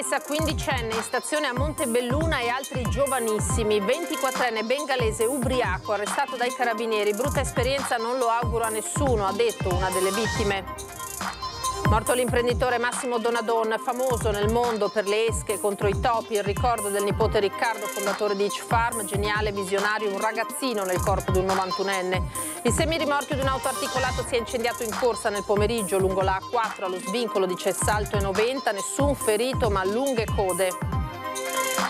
studentessa quindicenne in stazione a Montebelluna e altri giovanissimi, 24enne bengalese ubriaco arrestato dai carabinieri, brutta esperienza non lo auguro a nessuno, ha detto una delle vittime. Morto l'imprenditore Massimo Donadon, famoso nel mondo per le esche contro i topi, il ricordo del nipote Riccardo, fondatore di Hitch Farm, geniale visionario, un ragazzino nel corpo di un 91enne. Il semirimorchio di un auto articolato si è incendiato in corsa nel pomeriggio lungo la A4 allo svincolo di Cessalto e 90, nessun ferito ma lunghe code.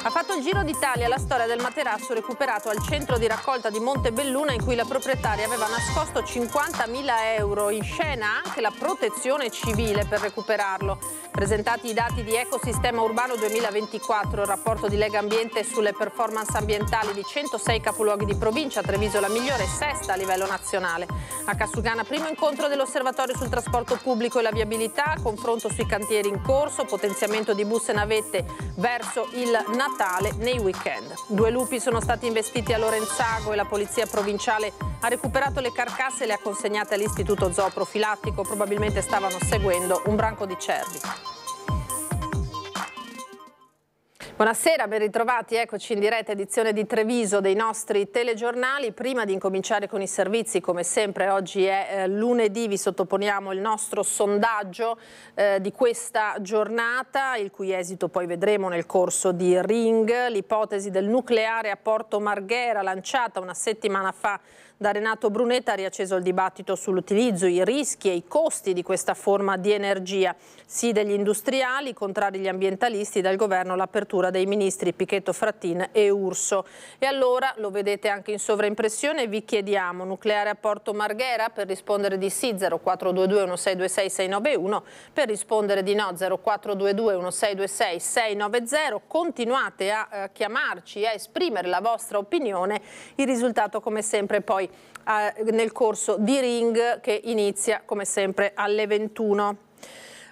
Ha fatto il giro d'Italia la storia del materasso recuperato al centro di raccolta di Montebelluna in cui la proprietaria aveva nascosto 50.000 euro. In scena anche la protezione civile per recuperarlo. Presentati i dati di Ecosistema Urbano 2024, il rapporto di Lega Ambiente sulle performance ambientali di 106 capoluoghi di provincia, Treviso la migliore e sesta a livello nazionale. A Cassugana primo incontro dell'osservatorio sul trasporto pubblico e la viabilità, confronto sui cantieri in corso, potenziamento di bus e navette verso il Natale nei weekend. Due lupi sono stati investiti a Lorenzago e la polizia provinciale ha recuperato le carcasse e le ha consegnate all'istituto zooprofilattico. Probabilmente stavano seguendo un branco di cervi. Buonasera, ben ritrovati. Eccoci in diretta edizione di Treviso dei nostri telegiornali. Prima di incominciare con i servizi, come sempre oggi è eh, lunedì, vi sottoponiamo il nostro sondaggio eh, di questa giornata, il cui esito poi vedremo nel corso di Ring. L'ipotesi del nucleare a Porto Marghera lanciata una settimana fa da Renato Brunetta ha riacceso il dibattito sull'utilizzo, i rischi e i costi di questa forma di energia. Sì degli industriali, contrari gli ambientalisti, dal governo l'apertura dei ministri Pichetto Frattin e Urso. E allora, lo vedete anche in sovraimpressione, vi chiediamo nucleare a Porto Marghera per rispondere di sì 0422 1626 691, per rispondere di no 0422 1626 690. Continuate a eh, chiamarci, a esprimere la vostra opinione. Il risultato come sempre poi poi eh, nel corso di Ring che inizia come sempre alle 21.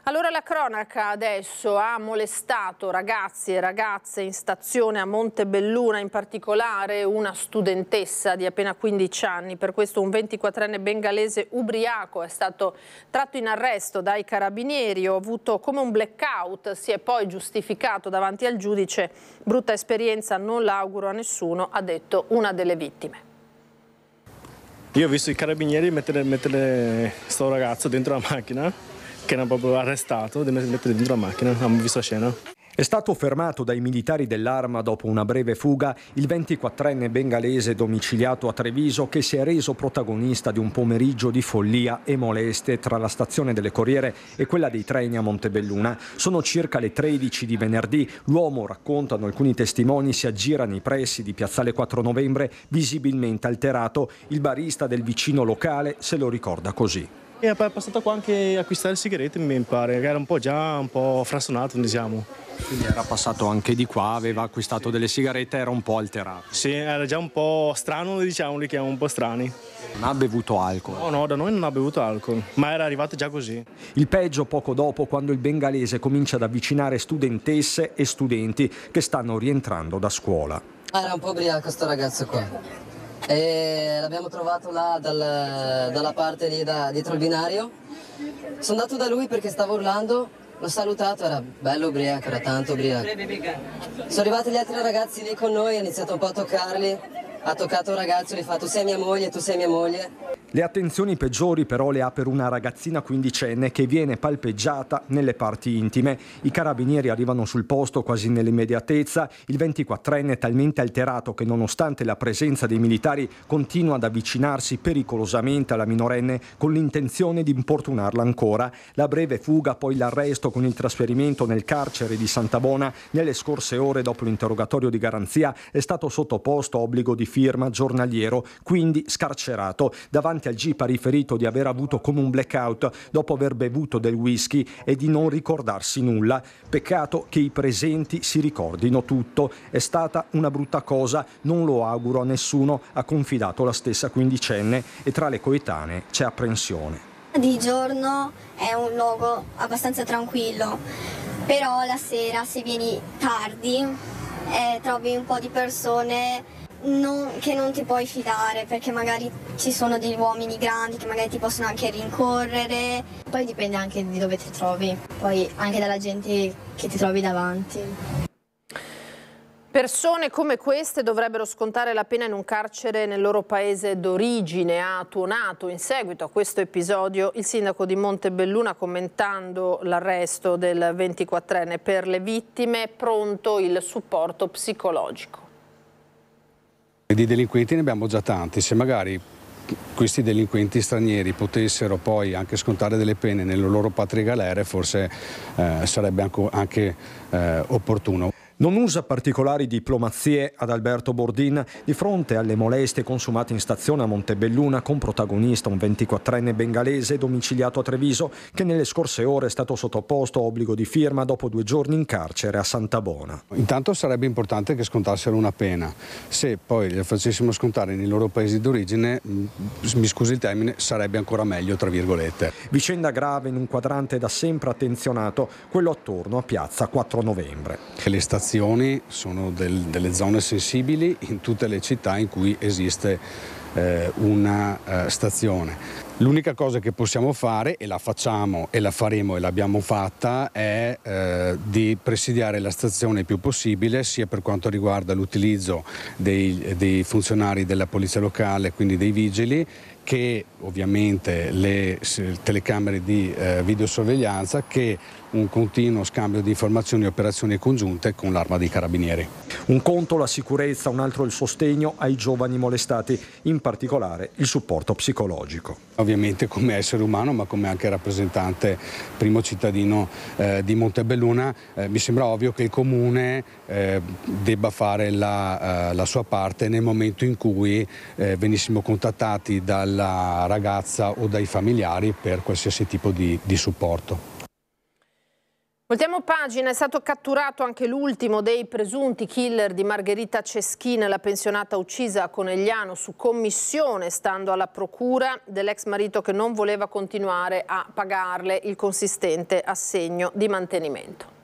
Allora la cronaca adesso ha molestato ragazzi e ragazze in stazione a Montebelluna, in particolare una studentessa di appena 15 anni. Per questo un 24enne bengalese ubriaco è stato tratto in arresto dai carabinieri, ho avuto come un blackout, si è poi giustificato davanti al giudice. Brutta esperienza, non l'auguro a nessuno, ha detto una delle vittime. Io ho visto i carabinieri mettere, mettere sto ragazzo dentro la macchina, che era proprio arrestato, mettere dentro la macchina, abbiamo visto la scena. È stato fermato dai militari dell'arma dopo una breve fuga il 24enne bengalese domiciliato a Treviso che si è reso protagonista di un pomeriggio di follia e moleste tra la stazione delle Corriere e quella dei treni a Montebelluna. Sono circa le 13 di venerdì. L'uomo, raccontano alcuni testimoni, si aggira nei pressi di Piazzale 4 Novembre visibilmente alterato. Il barista del vicino locale se lo ricorda così. E è passato qua anche a acquistare sigarette, mi pare, che era un po' già un po' frastonato, diciamo. Quindi era passato anche di qua, aveva acquistato delle sigarette, era un po' alterato. Sì, era già un po' strano, diciamo, li chiamo un po' strani. Non ha bevuto alcol? No, no, da noi non ha bevuto alcol, ma era arrivato già così. Il peggio poco dopo, quando il bengalese comincia ad avvicinare studentesse e studenti che stanno rientrando da scuola. Era un po' ubriaco sto ragazzo qua e l'abbiamo trovato là dal, dalla parte lì da, dietro il binario. Sono andato da lui perché stavo urlando, l'ho salutato, era bello ubriaco, era tanto ubriaco. Sono arrivati gli altri ragazzi lì con noi, ha iniziato un po' a toccarli, ha toccato un ragazzo, gli ha fatto tu sei mia moglie, tu sei mia moglie. Le attenzioni peggiori però le ha per una ragazzina quindicenne che viene palpeggiata nelle parti intime. I carabinieri arrivano sul posto quasi nell'immediatezza. Il 24enne è talmente alterato che nonostante la presenza dei militari continua ad avvicinarsi pericolosamente alla minorenne con l'intenzione di importunarla ancora. La breve fuga, poi l'arresto con il trasferimento nel carcere di Santa Bona nelle scorse ore dopo l'interrogatorio di garanzia è stato sottoposto a obbligo di firma giornaliero, quindi scarcerato. Davanti davanti al jeep ha riferito di aver avuto come un blackout dopo aver bevuto del whisky e di non ricordarsi nulla. Peccato che i presenti si ricordino tutto. È stata una brutta cosa, non lo auguro a nessuno, ha confidato la stessa quindicenne e tra le coetanee c'è apprensione. Di giorno è un luogo abbastanza tranquillo, però la sera se vieni tardi eh, trovi un po' di persone non, che non ti puoi fidare perché magari ci sono degli uomini grandi che magari ti possono anche rincorrere. Poi dipende anche di dove ti trovi, poi anche dalla gente che ti trovi davanti. Persone come queste dovrebbero scontare la pena in un carcere nel loro paese d'origine. Ha tuonato in seguito a questo episodio il sindaco di Montebelluna commentando l'arresto del 24enne. Per le vittime pronto il supporto psicologico. Di delinquenti ne abbiamo già tanti, se magari questi delinquenti stranieri potessero poi anche scontare delle pene nelle loro patrie galere forse eh, sarebbe anche, anche eh, opportuno. Non usa particolari diplomazie ad Alberto Bordin di fronte alle molestie consumate in stazione a Montebelluna con protagonista un 24enne bengalese domiciliato a Treviso che nelle scorse ore è stato sottoposto a obbligo di firma dopo due giorni in carcere a Santa Bona. Intanto sarebbe importante che scontassero una pena. Se poi le facessimo scontare nei loro paesi d'origine, mm, mi scusi il termine, sarebbe ancora meglio, tra virgolette. Vicenda grave in un quadrante da sempre attenzionato, quello attorno a piazza 4 novembre. le stazioni stazioni sono del, delle zone sensibili in tutte le città in cui esiste eh, una eh, stazione. L'unica cosa che possiamo fare, e la facciamo e la faremo e l'abbiamo fatta, è eh, di presidiare la stazione il più possibile, sia per quanto riguarda l'utilizzo dei, dei, funzionari della polizia locale, quindi dei vigili, che ovviamente le telecamere di eh, videosorveglianza, che un continuo scambio di informazioni e operazioni congiunte con l'arma dei carabinieri. Un conto la sicurezza, un altro il sostegno ai giovani molestati, in particolare il supporto psicologico. Ovviamente come essere umano ma come anche rappresentante primo cittadino eh, di Montebelluna eh, mi sembra ovvio che il comune eh, debba fare la, eh, la, sua parte nel momento in cui eh, venissimo contattati dalla ragazza o dai familiari per qualsiasi tipo di, di supporto. Voltiamo pagina, è stato catturato anche l'ultimo dei presunti killer di Margherita Ceschina, la pensionata uccisa a Conegliano su commissione, stando alla procura dell'ex marito che non voleva continuare a pagarle il consistente assegno di mantenimento.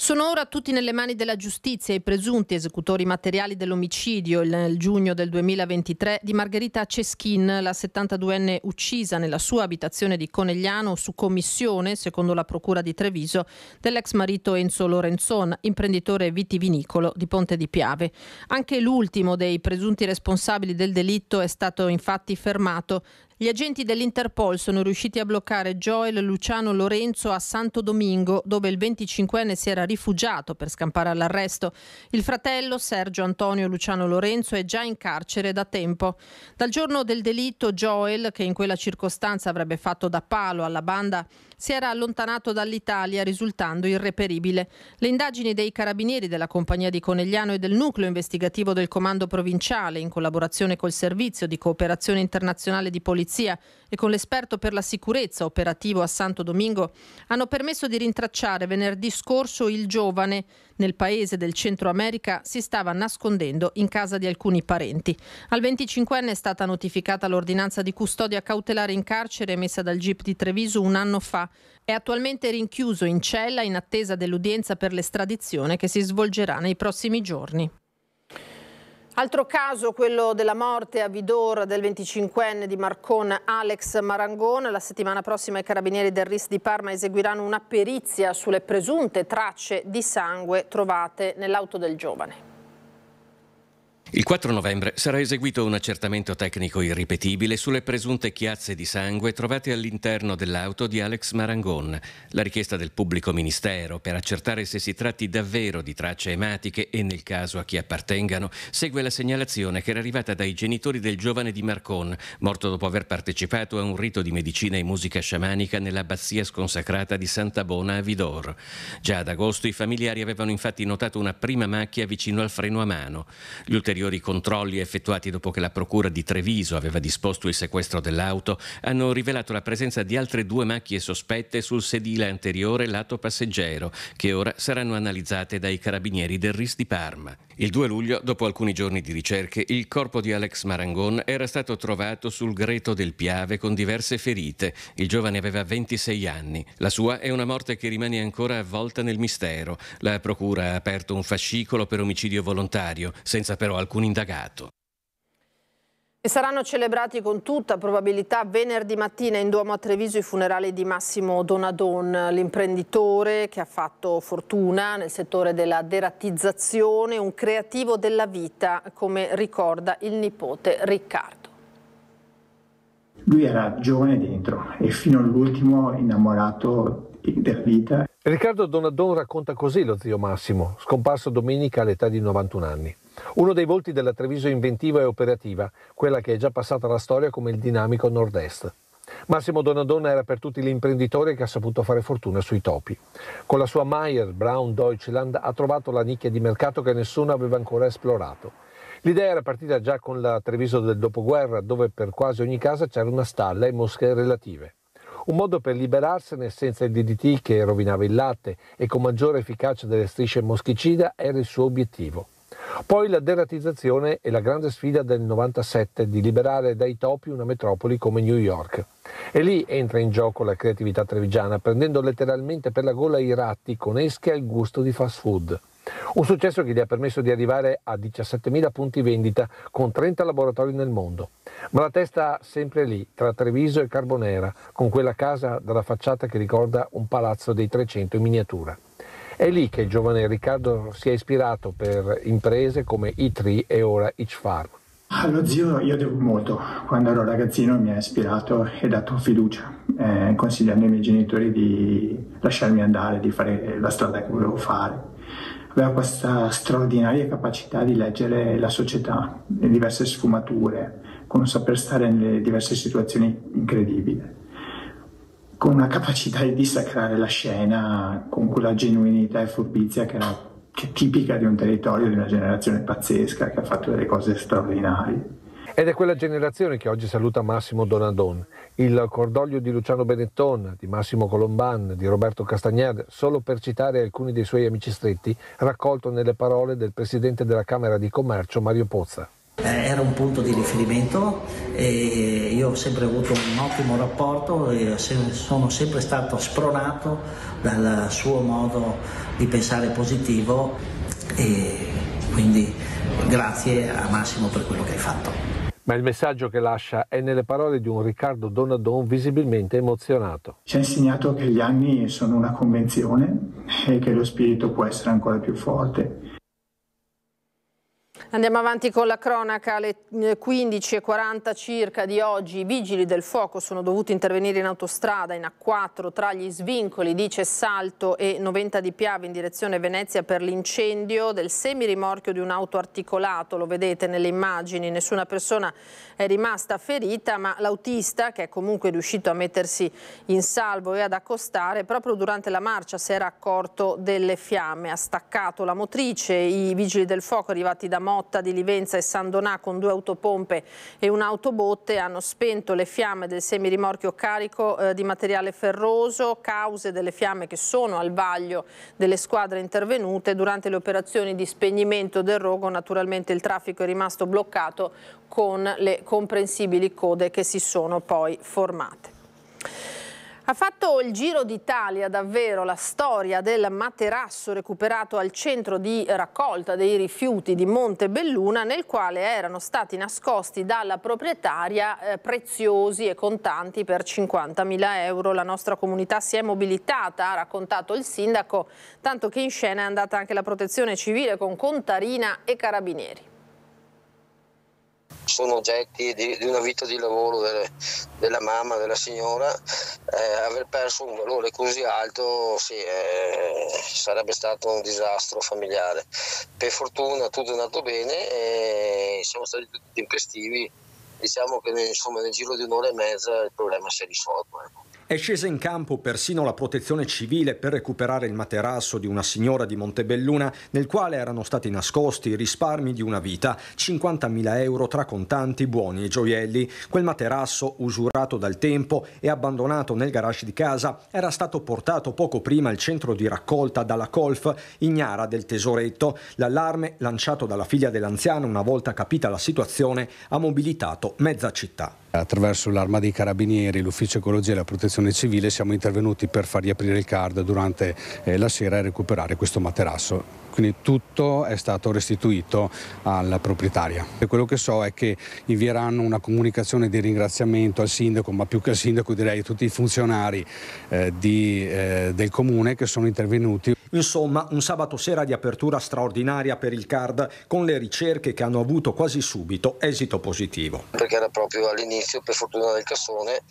Sono ora tutti nelle mani della giustizia i presunti esecutori materiali dell'omicidio nel giugno del 2023 di Margherita Ceschin, la 72enne uccisa nella sua abitazione di Conegliano su commissione, secondo la procura di Treviso, dell'ex marito Enzo Lorenzon, imprenditore vitivinicolo di Ponte di Piave. Anche l'ultimo dei presunti responsabili del delitto è stato infatti fermato gli agenti dell'Interpol sono riusciti a bloccare Joel Luciano Lorenzo a Santo Domingo, dove il 25enne si era rifugiato per scampare all'arresto. Il fratello Sergio Antonio Luciano Lorenzo è già in carcere da tempo. Dal giorno del delitto Joel, che in quella circostanza avrebbe fatto da palo alla banda, si era allontanato dall'Italia risultando irreperibile. Le indagini dei carabinieri della compagnia di Conegliano e del nucleo investigativo del comando provinciale in collaborazione col servizio di cooperazione internazionale di polizia e con l'esperto per la sicurezza operativo a Santo Domingo hanno permesso di rintracciare venerdì scorso il giovane. Nel paese del Centro America si stava nascondendo in casa di alcuni parenti. Al 25enne è stata notificata l'ordinanza di custodia cautelare in carcere emessa dal GIP di Treviso un anno fa. È attualmente rinchiuso in cella in attesa dell'udienza per l'estradizione che si svolgerà nei prossimi giorni. Altro caso, quello della morte a Vidor del 25enne di Marcon Alex Marangone. La settimana prossima i carabinieri del RIS di Parma eseguiranno una perizia sulle presunte tracce di sangue trovate nell'auto del giovane. Il 4 novembre sarà eseguito un accertamento tecnico irripetibile sulle presunte chiazze di sangue trovate all'interno dell'auto di Alex Marangon. La richiesta del pubblico ministero per accertare se si tratti davvero di tracce ematiche e nel caso a chi appartengano segue la segnalazione che era arrivata dai genitori del giovane di Marcon, morto dopo aver partecipato a un rito di medicina e musica sciamanica nell'abbazia sconsacrata di Santa Bona a Vidor. Già ad agosto i familiari avevano infatti notato una prima macchia vicino al freno a mano. Gli ulteriori ulteriori controlli effettuati dopo che la Procura di Treviso aveva disposto il sequestro dell'auto hanno rivelato la presenza di altre due macchie sospette sul sedile anteriore lato passeggero, che ora saranno analizzate dai carabinieri del RIS di Parma. Il 2 luglio, dopo alcuni giorni di ricerche, il corpo di Alex Marangon era stato trovato sul greto del Piave con diverse ferite. Il giovane aveva 26 anni. La sua è una morte che rimane ancora avvolta nel mistero. La Procura ha aperto un fascicolo per omicidio volontario, senza però alcun alcun indagato. E saranno celebrati con tutta probabilità venerdì mattina in Duomo a Treviso i funerali di Massimo Donadon, l'imprenditore che ha fatto fortuna nel settore della derattizzazione, un creativo della vita, come ricorda il nipote Riccardo. Lui era giovane dentro e fino all'ultimo innamorato della vita. Riccardo Donadon racconta così lo zio Massimo, scomparso domenica all'età di 91 anni. Uno dei volti della Treviso inventiva e operativa, quella che è già passata alla storia come il dinamico nord-est. Massimo Donadonna era per tutti l'imprenditore che ha saputo fare fortuna sui topi. Con la sua Mayer Brown Deutschland ha trovato la nicchia di mercato che nessuno aveva ancora esplorato. L'idea era partita già con la Treviso del dopoguerra, dove per quasi ogni casa c'era una stalla e mosche relative. Un modo per liberarsene senza il DDT che rovinava il latte e con maggiore efficacia delle strisce moschicida era il suo obiettivo. Poi la deratizzazione e la grande sfida del 97 di liberare dai topi una metropoli come New York. E lì entra in gioco la creatività trevigiana, prendendo letteralmente per la gola i ratti con esche al gusto di fast food. Un successo che gli ha permesso di arrivare a 17.000 punti vendita con 30 laboratori nel mondo. Ma la testa sempre lì, tra Treviso e Carbonera, con quella casa dalla facciata che ricorda un palazzo dei 300 in miniatura. È lì che il giovane Riccardo si è ispirato per imprese come i3 e ora Itch Farm. Allo zio io devo molto. Quando ero ragazzino mi ha ispirato e dato fiducia, eh, consigliando ai miei genitori di lasciarmi andare, di fare la strada che volevo fare. Aveva questa straordinaria capacità di leggere la società, le diverse sfumature, con un saper stare nelle diverse situazioni incredibili con una capacità di dissacrare la scena, con quella genuinità e furbizia che, era, che è tipica di un territorio, di una generazione pazzesca che ha fatto delle cose straordinarie. Ed è quella generazione che oggi saluta Massimo Donadon. Il cordoglio di Luciano Benetton, di Massimo Colomban, di Roberto Castagnard, solo per citare alcuni dei suoi amici stretti, raccolto nelle parole del presidente della Camera di Commercio Mario Pozza. Eh, era un punto di riferimento e io ho sempre avuto un ottimo rapporto e sono sempre stato spronato dal suo modo di pensare positivo e quindi grazie a Massimo per quello che hai fatto. Ma il messaggio che lascia è nelle parole di un Riccardo Donadon visibilmente emozionato. Ci ha insegnato che gli anni sono una convenzione e che lo spirito può essere ancora più forte Andiamo avanti con la cronaca alle 15.40 eh, circa di oggi. I vigili del fuoco sono dovuti intervenire in autostrada in A4 tra gli svincoli di Cessalto e 90 di Piave in direzione Venezia per l'incendio del semirimorchio di un auto articolato. Lo vedete nelle immagini, nessuna persona è rimasta ferita, ma l'autista, che è comunque riuscito a mettersi in salvo e ad accostare, proprio durante la marcia si era accorto delle fiamme. Ha staccato la motrice, i vigili del fuoco arrivati da Monte Motta di Livenza e San Donà con due autopompe e un'autobotte hanno spento le fiamme del semirimorchio carico eh, di materiale ferroso, cause delle fiamme che sono al vaglio delle squadre intervenute. Durante le operazioni di spegnimento del rogo naturalmente il traffico è rimasto bloccato con le comprensibili code che si sono poi formate. Ha fatto il giro d'Italia davvero la storia del materasso recuperato al centro di raccolta dei rifiuti di Montebelluna nel quale erano stati nascosti dalla proprietaria eh, preziosi e contanti per 50.000 euro. La nostra comunità si è mobilitata, ha raccontato il sindaco, tanto che in scena è andata anche la protezione civile con Contarina e Carabinieri sono oggetti di, di, una vita di lavoro delle, della mamma, della signora, eh, aver perso un valore così alto sì, eh, sarebbe stato un disastro familiare. Per fortuna tutto è andato bene e siamo stati tutti tempestivi, diciamo che insomma, nel giro di un'ora e mezza il problema si è risolto. Ecco. È scesa in campo persino la protezione civile per recuperare il materasso di una signora di Montebelluna nel quale erano stati nascosti i risparmi di una vita, 50.000 euro tra contanti, buoni e gioielli. Quel materasso, usurato dal tempo e abbandonato nel garage di casa, era stato portato poco prima al centro di raccolta dalla Colf, ignara del tesoretto. L'allarme lanciato dalla figlia dell'anziano una volta capita la situazione ha mobilitato mezza città. Attraverso l'Arma dei Carabinieri, l'Ufficio Ecologia e la Protezione Civile siamo intervenuti per far riaprire il CARD durante eh, la sera e recuperare questo materasso quindi tutto è stato restituito alla proprietaria. E quello che so è che invieranno una comunicazione di ringraziamento al sindaco, ma più che al sindaco direi a tutti i funzionari eh, di, eh, del comune che sono intervenuti. Insomma, un sabato sera di apertura straordinaria per il CARD con le ricerche che hanno avuto quasi subito esito positivo. Perché era proprio all'inizio, per fortuna del cassone,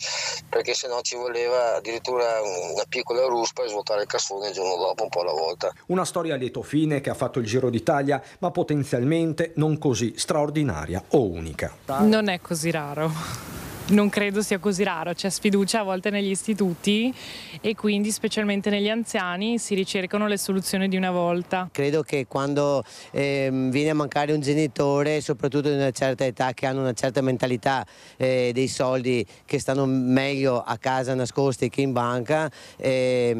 perché se no ci voleva addirittura una piccola ruspa e svuotare il cassone il giorno dopo un po' alla volta. Una storia a lieto fine canzone che ha fatto il giro d'Italia, ma potenzialmente non così straordinaria o unica. Non è così raro non credo sia così raro, c'è sfiducia a volte negli istituti e quindi specialmente negli anziani si ricercano le soluzioni di una volta. Credo che quando eh, viene a mancare un genitore, soprattutto di una certa età che hanno una certa mentalità eh, dei soldi che stanno meglio a casa nascosti che in banca, eh,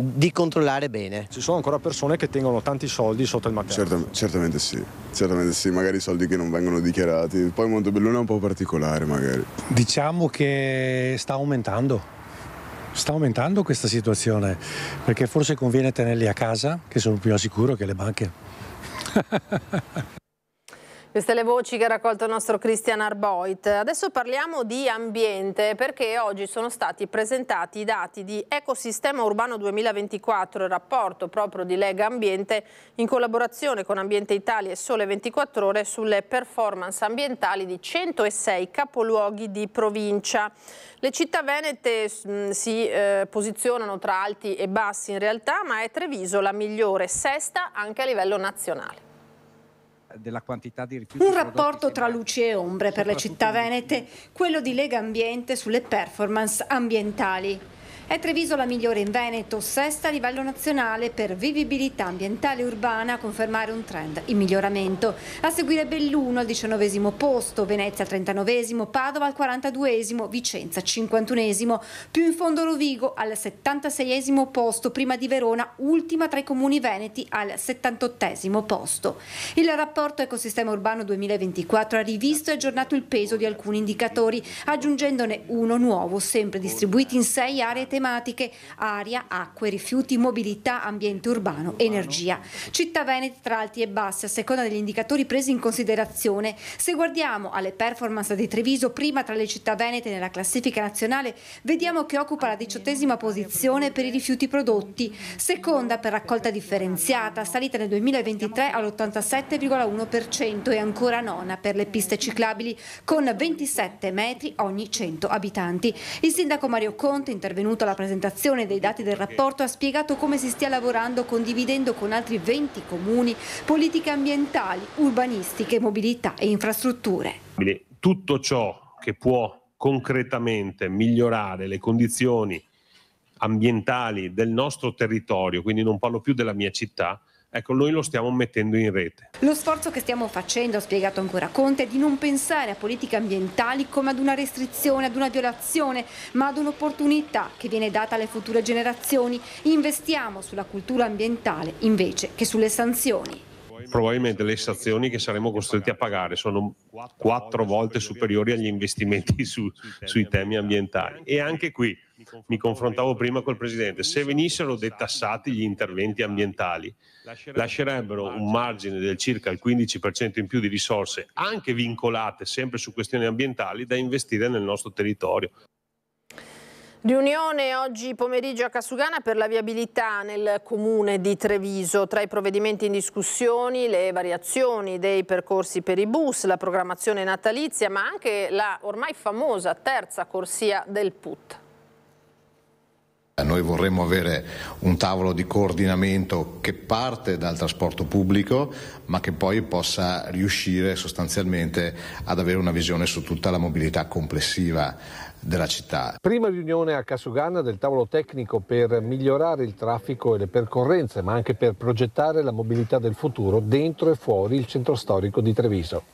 di controllare bene. Ci sono ancora persone che tengono tanti soldi sotto il materasso? Certam certamente sì, certamente sì, magari soldi che non vengono dichiarati, poi Montebellone è un po' particolare magari diciamo che sta aumentando. Sta aumentando questa situazione perché forse conviene tenerli a casa, che sono più al sicuro che le banche. Queste le voci che ha raccolto il nostro Christian Arboit. Adesso parliamo di ambiente perché oggi sono stati presentati i dati di Ecosistema Urbano 2024, il rapporto proprio di Lega Ambiente in collaborazione con Ambiente Italia e Sole 24 Ore sulle performance ambientali di 106 capoluoghi di provincia. Le città venete mh, mm, si eh, posizionano tra alti e bassi in realtà, ma è Treviso la migliore, sesta anche a livello nazionale della quantità di rifiuti. Un rapporto tra luci e ombre per le città venete, quello di Lega Ambiente sulle performance ambientali. È Treviso la migliore in Veneto, sesta a livello nazionale per vivibilità ambientale e urbana a confermare un trend in miglioramento. A seguire Belluno al diciannovesimo posto, Venezia al trentanovesimo, Padova al quarantaduesimo, Vicenza al cinquantunesimo. Più in fondo Rovigo al settantaseiesimo posto, prima di Verona, ultima tra i comuni veneti al settantottesimo posto. Il rapporto Ecosistema Urbano 2024 ha rivisto e aggiornato il peso di alcuni indicatori, aggiungendone uno nuovo, sempre distribuito in sei aree territoriali tematiche aria, acque, rifiuti, mobilità, ambiente urbano, energia. Città Venete tra alti e bassi a seconda degli indicatori presi in considerazione. Se guardiamo alle performance di Treviso, prima tra le città venete nella classifica nazionale, vediamo che occupa la diciottesima posizione per i rifiuti prodotti, seconda per raccolta differenziata, salita nel 2023 all'87,1% e ancora nona per le piste ciclabili con 27 metri ogni 100 abitanti. Il sindaco Mario Conte, intervenuto alla presentazione dei dati del rapporto ha spiegato come si stia lavorando condividendo con altri 20 comuni politiche ambientali, urbanistiche, mobilità e infrastrutture. Tutto ciò che può concretamente migliorare le condizioni ambientali del nostro territorio, quindi non parlo più della mia città, Ecco, noi lo stiamo mettendo in rete. Lo sforzo che stiamo facendo, ha spiegato ancora Conte, è di non pensare a politiche ambientali come ad una restrizione, ad una violazione, ma ad un'opportunità che viene data alle future generazioni. Investiamo sulla cultura ambientale invece che sulle sanzioni probabilmente le sanzioni che saremo costretti a pagare sono quattro volte superiori agli investimenti su, sui temi ambientali. E anche qui mi confrontavo prima col Presidente, se venissero detassati gli interventi ambientali, lascerebbero un margine del circa il 15% in più di risorse, anche vincolate sempre su questioni ambientali, da investire nel nostro territorio. Riunione oggi pomeriggio a Casugana per la viabilità nel comune di Treviso. Tra i provvedimenti in discussione le variazioni dei percorsi per i bus, la programmazione natalizia, ma anche la ormai famosa terza corsia del PUT. Eh, noi vorremmo avere un tavolo di coordinamento che parte dal trasporto pubblico ma che poi possa riuscire sostanzialmente ad avere una visione su tutta la mobilità complessiva della città. Prima riunione a Casugana del tavolo tecnico per migliorare il traffico e le percorrenze ma anche per progettare la mobilità del futuro dentro e fuori il centro storico di Treviso.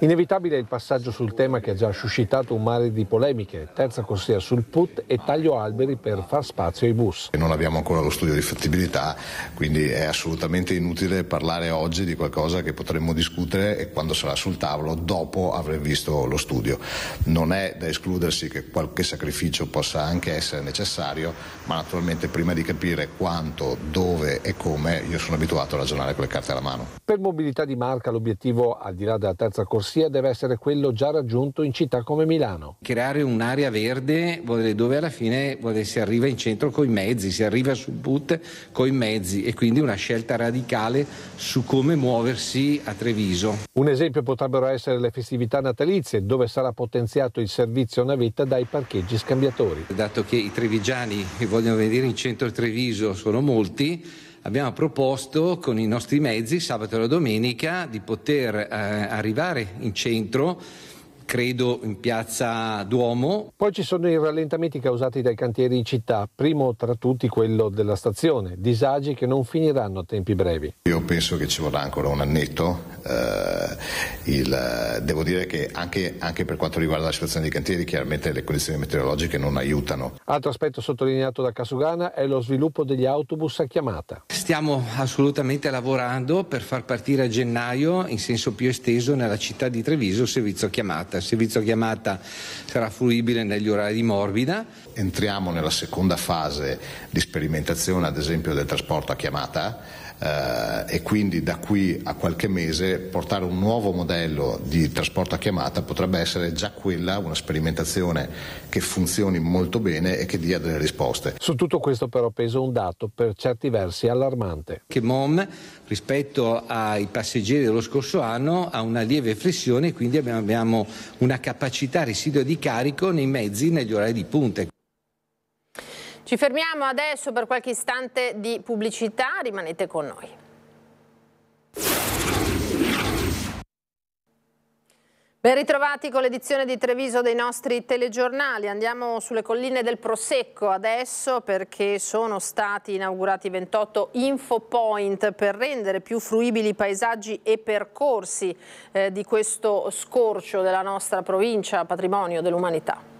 Inevitabile è il passaggio sul tema che ha già suscitato un mare di polemiche, terza corsia sul put e taglio alberi per far spazio ai bus. Non abbiamo ancora lo studio di fattibilità, quindi è assolutamente inutile parlare oggi di qualcosa che potremmo discutere e quando sarà sul tavolo dopo avremo visto lo studio. Non è da escludersi che qualche sacrificio possa anche essere necessario, ma naturalmente prima di capire quanto, dove e come, io sono abituato a ragionare con le carte alla mano. Per mobilità di marca l'obiettivo, al di là della terza corsia, corsia deve essere quello già raggiunto in città come Milano. Creare un'area verde dove alla fine si arriva in centro con i mezzi, si arriva sul put con i mezzi e quindi una scelta radicale su come muoversi a Treviso. Un esempio potrebbero essere le festività natalizie dove sarà potenziato il servizio navetta dai parcheggi scambiatori. Dato che i trevigiani che vogliono venire in centro Treviso sono molti, abbiamo proposto con i nostri mezzi sabato e la domenica di poter eh, arrivare in centro credo in piazza Duomo. Poi ci sono i rallentamenti causati dai cantieri in città, primo tra tutti quello della stazione, disagi che non finiranno a tempi brevi. Io penso che ci vorrà ancora un annetto, eh, il, devo dire che anche, anche, per quanto riguarda la situazione dei cantieri chiaramente le condizioni meteorologiche non aiutano. Altro aspetto sottolineato da Casugana è lo sviluppo degli autobus a chiamata. Stiamo assolutamente lavorando per far partire a gennaio in senso più esteso nella città di Treviso il servizio a chiamata chiamata. Il servizio chiamata sarà fruibile negli orari di morbida. Entriamo nella seconda fase di sperimentazione, ad esempio, del trasporto a chiamata eh, e quindi da qui a qualche mese portare un nuovo modello di trasporto a chiamata potrebbe essere già quella una sperimentazione che funzioni molto bene e che dia delle risposte. Su tutto questo però peso un dato per certi versi allarmante. Che MOM rispetto ai passeggeri dello scorso anno ha una lieve flessione e quindi abbiamo una capacità residua di carico nei mezzi negli orari di punta. Ci fermiamo adesso per qualche istante di pubblicità, rimanete con noi. Ben ritrovati con l'edizione di Treviso dei nostri telegiornali. Andiamo sulle colline del Prosecco adesso perché sono stati inaugurati 28 infopoint per rendere più fruibili i paesaggi e percorsi eh, di questo scorcio della nostra provincia, patrimonio dell'umanità.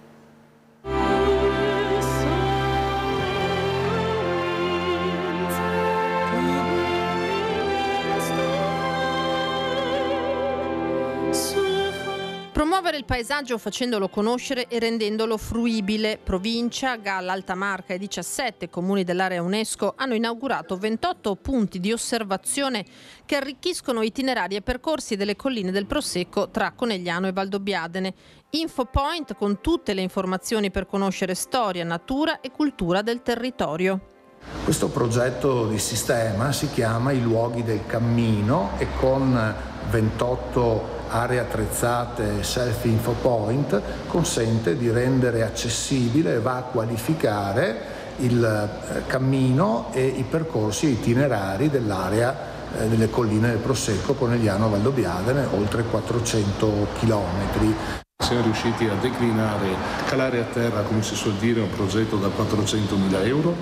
Promuovere il paesaggio facendolo conoscere e rendendolo fruibile. Provincia, Galla, Altamarca e 17 comuni dell'area UNESCO hanno inaugurato 28 punti di osservazione che arricchiscono itinerari e percorsi delle colline del Prosecco tra Conegliano e Valdobbiadene. Infopoint con tutte le informazioni per conoscere storia, natura e cultura del territorio. Questo progetto di sistema si chiama I luoghi del cammino e con 28 aree attrezzate self-info point consente di rendere accessibile e va a qualificare il eh, cammino e i percorsi itinerari dell'area eh, delle colline del Prosecco, Conegliano, Valdobiadene oltre 400 chilometri. Siamo riusciti a declinare, calare a terra, come si suol dire, un progetto da 400.000 euro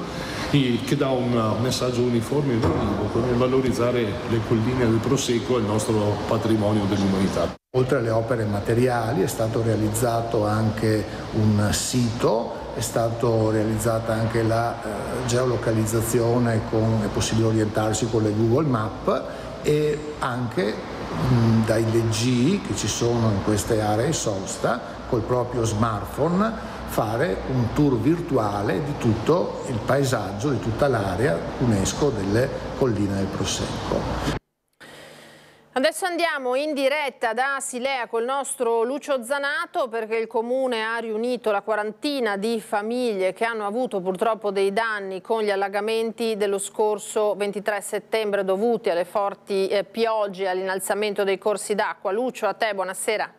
che dà un messaggio uniforme e univoco nel valorizzare le colline del Prosecco e il nostro patrimonio dell'umanità. Oltre alle opere materiali è stato realizzato anche un sito è stata realizzata anche la eh, geolocalizzazione con è possibile orientarsi con le Google Map e anche Mm, dai leggi che ci sono in queste aree sosta col proprio smartphone fare un tour virtuale di tutto il paesaggio, di tutta l'area UNESCO delle colline del Prosecco. Adesso andiamo in diretta da Silea col nostro Lucio Zanato perché il comune ha riunito la quarantina di famiglie che hanno avuto purtroppo dei danni con gli allagamenti dello scorso 23 settembre dovuti alle forti eh, piogge e all'innalzamento dei corsi d'acqua. Lucio, a te, buonasera.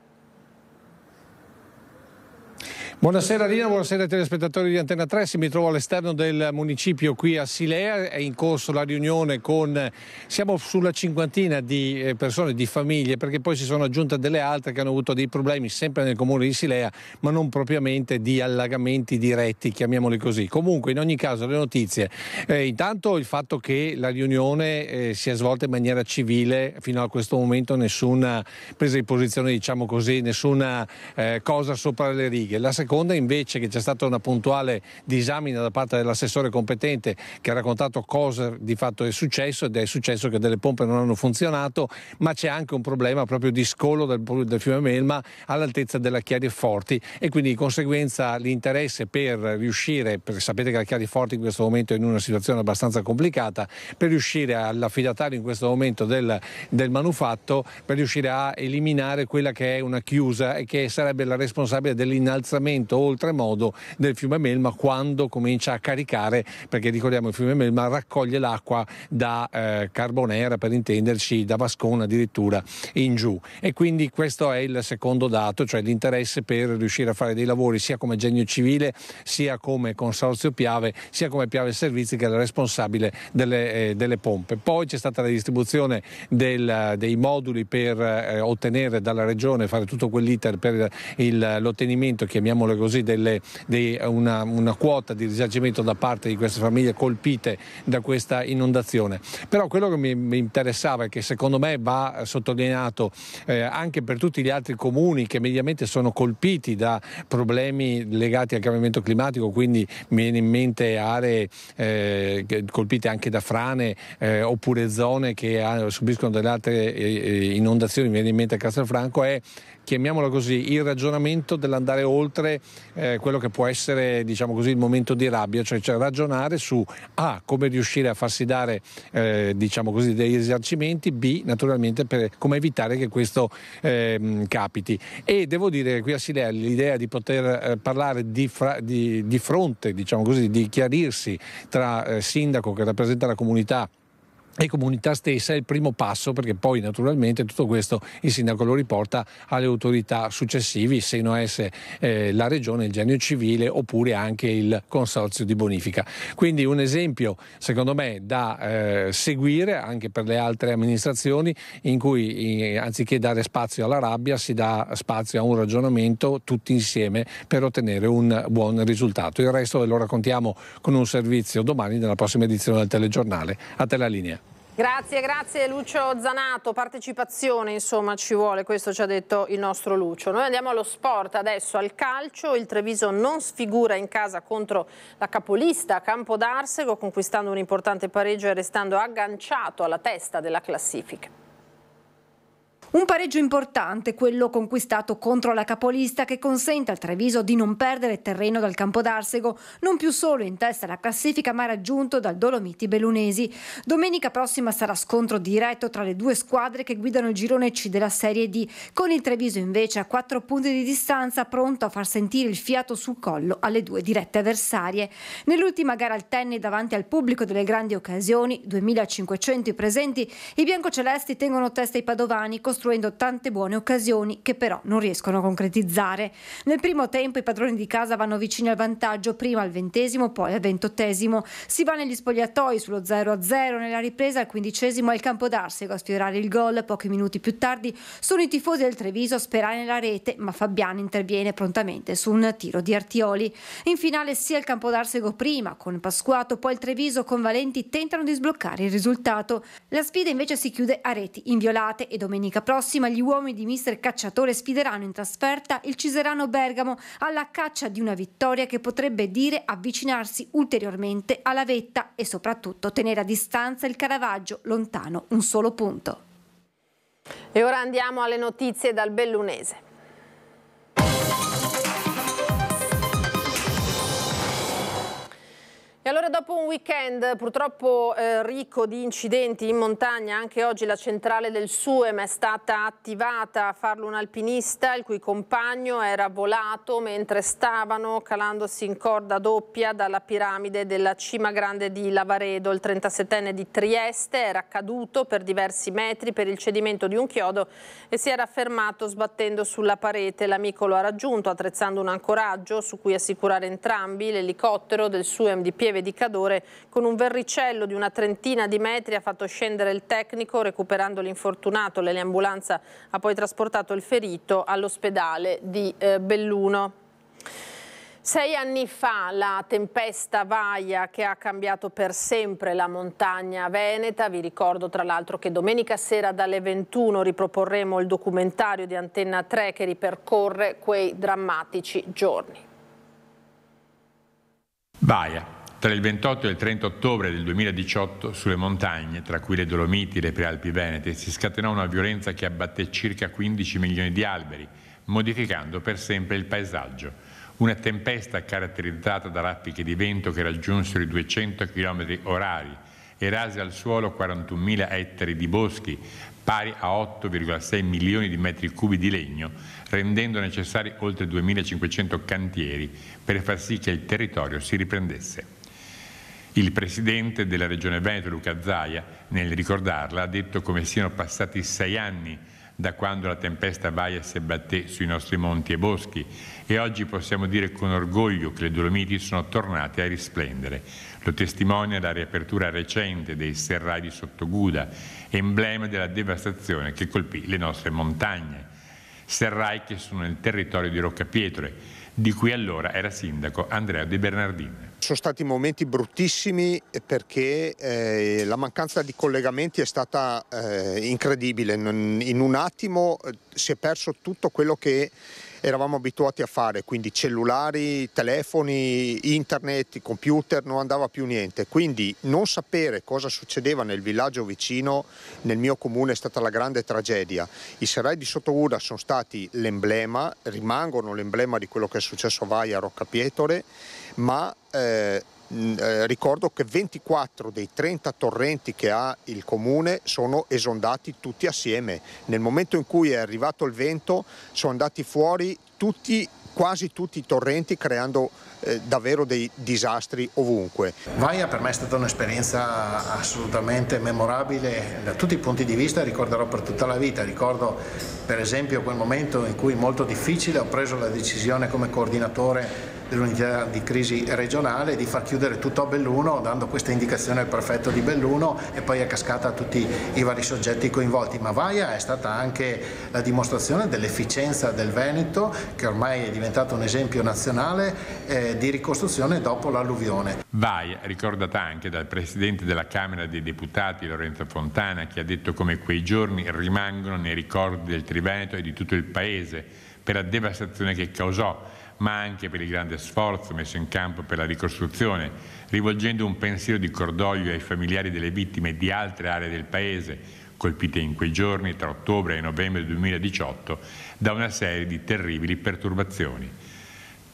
Buonasera Rino, buonasera ai telespettatori di Antena 3, si mi trovo all'esterno del municipio qui a Silea, è in corso la riunione con, siamo sulla cinquantina di eh, persone, di famiglie, perché poi si sono aggiunte delle altre che hanno avuto dei problemi sempre nel comune di Silea, ma non propriamente di allagamenti diretti, chiamiamoli così. Comunque in ogni caso le notizie, eh, intanto il fatto che la riunione eh, si è svolta in maniera civile, fino a questo momento nessuna presa di posizione, diciamo così, nessuna eh, cosa sopra le righe. La seconda invece che c'è stata una puntuale disamina da parte dell'assessore competente che ha raccontato cosa di fatto è successo ed è successo che delle pompe non hanno funzionato, ma c'è anche un problema proprio di scolo del, del fiume Melma all'altezza della Chiariforti e quindi di conseguenza l'interesse per riuscire, perché sapete che la Chiariforti in questo momento è in una situazione abbastanza complicata, per riuscire all'affidatario in questo momento del, del manufatto, per riuscire a eliminare quella che è una chiusa e che sarebbe la responsabile dell'innalzamento scorrimento oltremodo del fiume Melma quando comincia a caricare, perché ricordiamo il fiume Melma raccoglie l'acqua da eh, Carbonera per intenderci, da Vascona addirittura in giù. E quindi questo è il secondo dato, cioè l'interesse per riuscire a fare dei lavori sia come genio civile, sia come consorzio Piave, sia come Piave Servizi che era responsabile delle, eh, delle pompe. Poi c'è stata la distribuzione del, dei moduli per eh, ottenere dalla regione, fare tutto quell'iter per l'ottenimento, chiamiamolo chiamiamole così, delle, dei, una, una, quota di risarcimento da parte di queste famiglie colpite da questa inondazione. Però quello che mi, mi interessava e che secondo me va sottolineato eh, anche per tutti gli altri comuni che mediamente sono colpiti da problemi legati al cambiamento climatico, quindi mi viene in mente aree eh, colpite anche da frane eh, oppure zone che ah, subiscono delle altre eh, eh, inondazioni, mi viene in mente Castelfranco, è chiamiamola così, il ragionamento dell'andare oltre eh, quello che può essere diciamo così, il momento di rabbia, cioè, cioè ragionare su A, come riuscire a farsi dare eh, diciamo così, degli esercimenti, B, naturalmente per, come evitare che questo eh, capiti. E devo dire che qui a Silea l'idea di poter eh, parlare di, fra, di, di fronte, diciamo così, di chiarirsi tra eh, sindaco che rappresenta la comunità, e comunità stessa è il primo passo perché poi naturalmente tutto questo il sindaco lo riporta alle autorità successivi, siano esse eh, la regione, il genio civile oppure anche il consorzio di bonifica. Quindi un esempio secondo me da eh, seguire anche per le altre amministrazioni in cui eh, anziché dare spazio alla rabbia si dà spazio a un ragionamento tutti insieme per ottenere un buon risultato. Il resto ve lo raccontiamo con un servizio domani nella prossima edizione del telegiornale. A te la linea. Grazie, grazie Lucio Zanato, partecipazione insomma ci vuole, questo ci ha detto il nostro Lucio. Noi andiamo allo sport adesso, al calcio, il Treviso non sfigura in casa contro la capolista Campo d'Arsego conquistando un importante pareggio e restando agganciato alla testa della classifica. Un pareggio importante, quello conquistato contro la capolista, che consente al Treviso di non perdere terreno dal campo d'Arsego, non più solo in testa alla classifica ma raggiunto dal Dolomiti Bellunesi. Domenica prossima sarà scontro diretto tra le due squadre che guidano il girone C della Serie D, con il Treviso invece a quattro punti di distanza pronto a far sentire il fiato sul collo alle due dirette avversarie. Nell'ultima gara al tennis davanti al pubblico delle grandi occasioni, 2500 i presenti, i biancocelesti tengono testa ai padovani, costruendo costruendo tante buone occasioni che però non riescono a concretizzare. Nel primo tempo i padroni di casa vanno vicini al vantaggio, prima al ventesimo, poi al ventottesimo. Si va negli spogliatoi sullo 0-0, nella ripresa al quindicesimo è il campo d'Arsego a sfiorare il gol. Pochi minuti più tardi sono i tifosi del Treviso a sperare nella rete, ma Fabiani interviene prontamente su un tiro di Artioli. In finale sia il campo d'Arsego prima con Pasquato, poi il Treviso con Valenti tentano di sbloccare il risultato. La sfida invece si chiude a reti inviolate e domenica prossima gli uomini di mister Cacciatore sfideranno in trasferta il Ciserano Bergamo alla caccia di una vittoria che potrebbe dire avvicinarsi ulteriormente alla vetta e soprattutto tenere a distanza il Caravaggio lontano un solo punto. E ora andiamo alle notizie dal Bellunese. E allora dopo un weekend purtroppo eh, ricco di incidenti in montagna, anche oggi la centrale del Suem è stata attivata a farlo un alpinista il cui compagno era volato mentre stavano calandosi in corda doppia dalla piramide della cima grande di Lavaredo. Il 37enne di Trieste era caduto per diversi metri per il cedimento di un chiodo e si era fermato sbattendo sulla parete. L'amico lo ha raggiunto attrezzando un ancoraggio su cui assicurare entrambi l'elicottero del Suem di Pieve neve di Cadore con un verricello di una trentina di metri ha fatto scendere il tecnico recuperando l'infortunato. L'eliambulanza ha poi trasportato il ferito all'ospedale di eh, Belluno. Sei anni fa la tempesta Vaia che ha cambiato per sempre la montagna veneta, vi ricordo tra l'altro che domenica sera dalle 21 riproporremo il documentario di Antenna 3 che ripercorre quei drammatici giorni. Vaia, tra il 28 e il 30 ottobre del 2018 sulle montagne, tra cui le Dolomiti e le Prealpi Venete, si scatenò una violenza che abbatté circa 15 milioni di alberi, modificando per sempre il paesaggio. Una tempesta caratterizzata da raffiche di vento che raggiunsero i 200 km orari e rase al suolo 41.000 ettari di boschi, pari a 8,6 milioni di metri cubi di legno, rendendo necessari oltre 2.500 cantieri per far sì che il territorio si riprendesse. Il presidente della regione Veneto, Luca Zaia, nel ricordarla, ha detto come siano passati sei anni da quando la tempesta Vaias si abbatté sui nostri monti e boschi e oggi possiamo dire con orgoglio che le Dolomiti sono tornate a risplendere. Lo testimonia la riapertura recente dei serrai di Sottoguda, emblema della devastazione che colpì le nostre montagne. Serrai che sono nel territorio di Roccapietre, di cui allora era sindaco Andrea De Bernardin sono stati momenti bruttissimi eh, perché eh, la mancanza di collegamenti è stata eh, incredibile. In un attimo eh, si è perso tutto quello che eravamo abituati a fare, quindi cellulari, telefoni, internet, computer, non andava più niente. Quindi non sapere cosa succedeva nel villaggio vicino, nel mio comune, è stata la grande tragedia. I serai di Sottoura sono stati l'emblema, rimangono l'emblema di quello che è successo a Vaia, a Roccapietole, ma eh, eh, ricordo che 24 dei 30 torrenti che ha il comune sono esondati tutti assieme. Nel momento in cui è arrivato il vento sono andati fuori tutti, quasi tutti i torrenti creando eh, davvero dei disastri ovunque. Vaia per me è stata un'esperienza assolutamente memorabile da tutti i punti di vista, ricorderò per tutta la vita, ricordo per esempio quel momento in cui molto difficile ho preso la decisione come coordinatore dell'unità di crisi regionale di far chiudere tutto a Belluno dando questa indicazione al prefetto di Belluno e poi è cascata a tutti i vari soggetti coinvolti ma Vaia è stata anche la dimostrazione dell'efficienza del Veneto che ormai è diventato un esempio nazionale eh, di ricostruzione dopo l'alluvione. Vaia, ricordata anche dal Presidente della Camera dei Deputati Lorenzo Fontana che ha detto come quei giorni rimangono nei ricordi del Triveneto e di tutto il Paese per la devastazione che causò ma anche per il grande sforzo messo in campo per la ricostruzione, rivolgendo un pensiero di cordoglio ai familiari delle vittime di altre aree del Paese, colpite in quei giorni tra ottobre e novembre 2018 da una serie di terribili perturbazioni.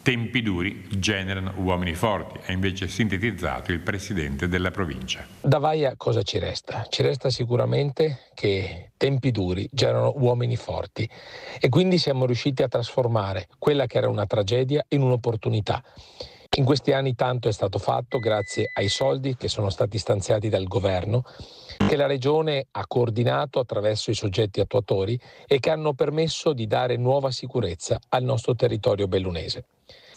Tempi duri generano uomini forti, ha invece sintetizzato il presidente della provincia. Da Vaia cosa ci resta? Ci resta sicuramente che tempi duri generano uomini forti e quindi siamo riusciti a trasformare quella che era una tragedia in un'opportunità. In questi anni tanto è stato fatto grazie ai soldi che sono stati stanziati dal governo, che la Regione ha coordinato attraverso i soggetti attuatori e che hanno permesso di dare nuova sicurezza al nostro territorio bellunese.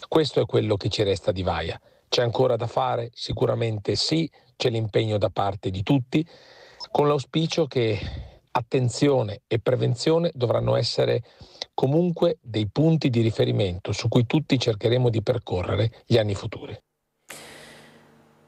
Questo è quello che ci resta di Vaia. C'è ancora da fare? Sicuramente sì, c'è l'impegno da parte di tutti, con l'auspicio che attenzione e prevenzione dovranno essere comunque dei punti di riferimento su cui tutti cercheremo di percorrere gli anni futuri.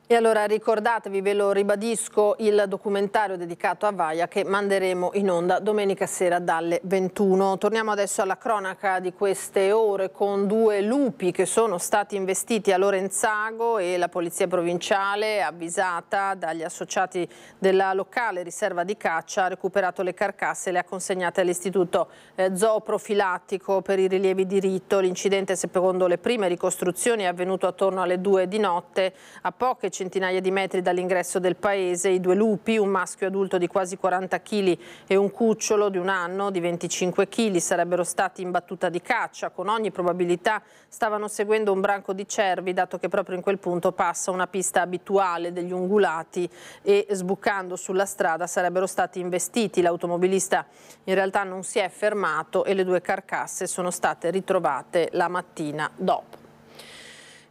E allora ricordatevi, ve lo ribadisco, il documentario dedicato a Vaia che manderemo in onda domenica sera dalle 21. Torniamo adesso alla cronaca di queste ore con due lupi che sono stati investiti a Lorenzago e la polizia provinciale, avvisata dagli associati della locale riserva di caccia, ha recuperato le carcasse e le ha consegnate all'istituto eh, zooprofilattico per i rilievi di rito. L'incidente, secondo le prime ricostruzioni, è avvenuto attorno alle 2 di notte a poche centinaia di metri dall'ingresso del paese, i due lupi, un maschio adulto di quasi 40 kg e un cucciolo di un anno di 25 kg, sarebbero stati in battuta di caccia. Con ogni probabilità stavano seguendo un branco di cervi, dato che proprio in quel punto passa una pista abituale degli ungulati e sbucando sulla strada sarebbero stati investiti. L'automobilista in realtà non si è fermato e le due carcasse sono state ritrovate la mattina dopo.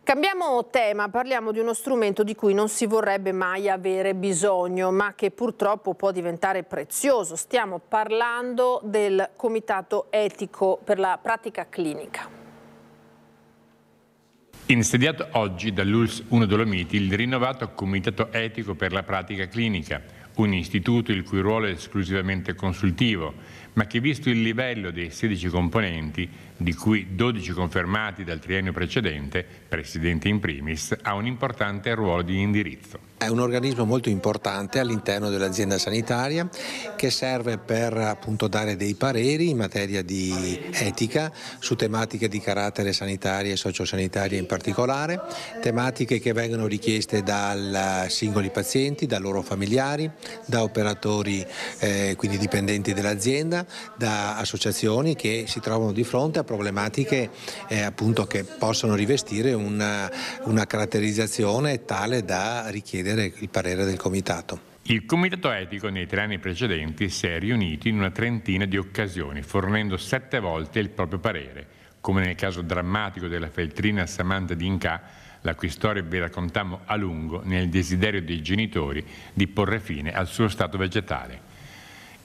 Cambiamo tema, parliamo di uno strumento di cui non si vorrebbe mai avere bisogno, ma che purtroppo può diventare prezioso. Stiamo parlando del Comitato Etico per la Pratica Clinica. Insediato oggi dall'ULS 1 Dolomiti il rinnovato Comitato Etico per la Pratica Clinica, un istituto il cui ruolo è esclusivamente consultivo, ma che visto il livello dei 16 componenti di cui 12 confermati dal triennio precedente, Presidente in primis, ha un importante ruolo di indirizzo. È un organismo molto importante all'interno dell'azienda sanitaria che serve per appunto, dare dei pareri in materia di etica su tematiche di carattere sanitario e sociosanitario in particolare, tematiche che vengono richieste da singoli pazienti, da loro familiari, da operatori eh, quindi dipendenti dell'azienda, da associazioni che si trovano di fronte a problematiche eh, appunto che possono rivestire una, una caratterizzazione tale da richiedere il parere del Comitato. Il comitato etico nei tre anni precedenti si è riunito in una trentina di occasioni, fornendo sette volte il proprio parere, come nel caso drammatico della feltrina Samantha D'Inca, la cui storia vi raccontammo a lungo nel desiderio dei genitori di porre fine al suo stato vegetale.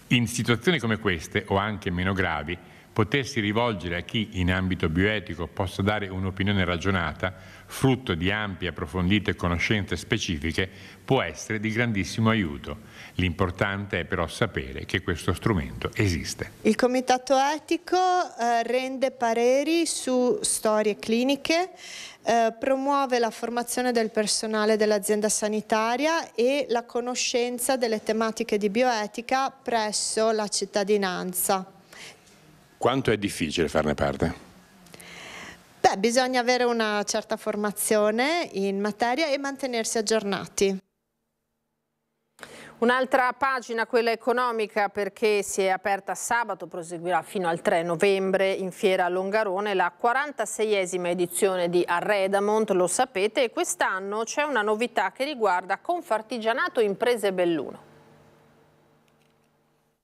In situazioni come queste, o anche meno gravi, potersi rivolgere a chi in ambito bioetico possa dare un'opinione ragionata, frutto di ampie e approfondite conoscenze specifiche, può essere di grandissimo aiuto. L'importante è però sapere che questo strumento esiste. Il Comitato Etico eh, rende pareri su storie cliniche, eh, promuove la formazione del personale dell'azienda sanitaria e la conoscenza delle tematiche di bioetica presso la cittadinanza. Quanto è difficile farne parte? Beh, bisogna avere una certa formazione in materia e mantenersi aggiornati. Un'altra pagina, quella economica, perché si è aperta sabato, proseguirà fino al 3 novembre in Fiera Longarone la 46esima edizione di Arredamont, lo sapete, e quest'anno c'è una novità che riguarda Confartigianato Imprese Belluno.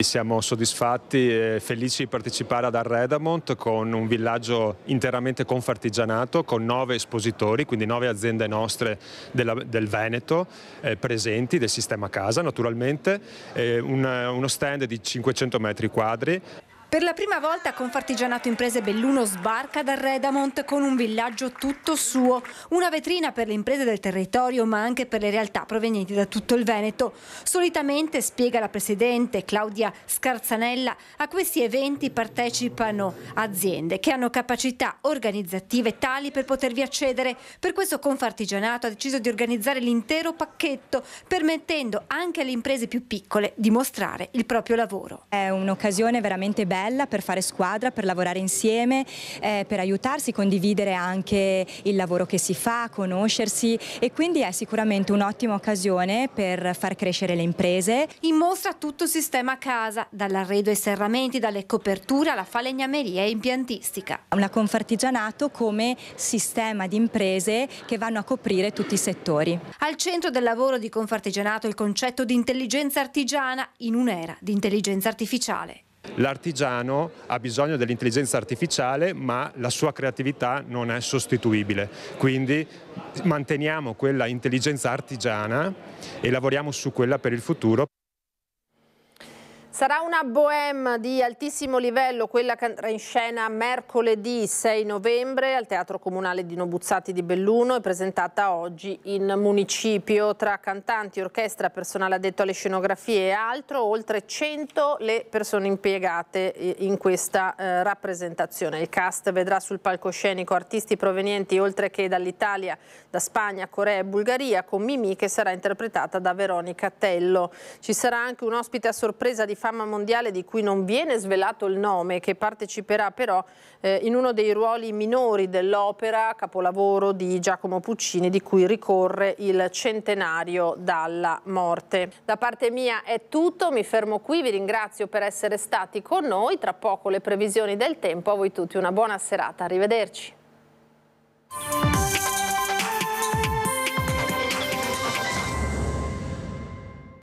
Siamo soddisfatti e felici di partecipare ad Arredamont con un villaggio interamente confartigianato con nove espositori, quindi nove aziende nostre della, del Veneto eh, presenti, del sistema casa naturalmente, eh, un, uno stand di 500 metri quadri. Per la prima volta Confartigianato Imprese Belluno sbarca dal Redamont con un villaggio tutto suo, una vetrina per le imprese del territorio ma anche per le realtà provenienti da tutto il Veneto. Solitamente, spiega la Presidente Claudia Scarzanella, a questi eventi partecipano aziende che hanno capacità organizzative tali per potervi accedere. Per questo Confartigianato ha deciso di organizzare l'intero pacchetto permettendo anche alle imprese più piccole di mostrare il proprio lavoro. È un'occasione veramente bella bella per fare squadra, per lavorare insieme, eh, per aiutarsi, condividere anche il lavoro che si fa, conoscersi e quindi è sicuramente un'ottima occasione per far crescere le imprese. In mostra tutto il sistema casa, dall'arredo ai serramenti, dalle coperture alla falegnameria e impiantistica. Una Confartigianato come sistema di imprese che vanno a coprire tutti i settori. Al centro del lavoro di Confartigianato il concetto di intelligenza artigiana in un'era di intelligenza artificiale. L'artigiano ha bisogno dell'intelligenza artificiale ma la sua creatività non è sostituibile, quindi manteniamo quella intelligenza artigiana e lavoriamo su quella per il futuro. Sarà una bohème di altissimo livello quella che andrà in scena mercoledì 6 novembre al Teatro Comunale di Nobuzzati di Belluno e presentata oggi in municipio tra cantanti, orchestra, personale addetto alle scenografie e altro, oltre 100 le persone impiegate eh, in questa eh, rappresentazione. Il cast vedrà sul palcoscenico artisti provenienti oltre che dall'Italia, da Spagna, Corea e Bulgaria con Mimì che sarà interpretata da Veronica Tello. Ci sarà anche un ospite a sorpresa di Fabio fama mondiale di cui non viene svelato il nome, che parteciperà però eh, in uno dei ruoli minori dell'opera, capolavoro di Giacomo Puccini, di cui ricorre il centenario dalla morte. Da parte mia è tutto, mi fermo qui, vi ringrazio per essere stati con noi, tra poco le previsioni del tempo, a voi tutti una buona serata, arrivederci.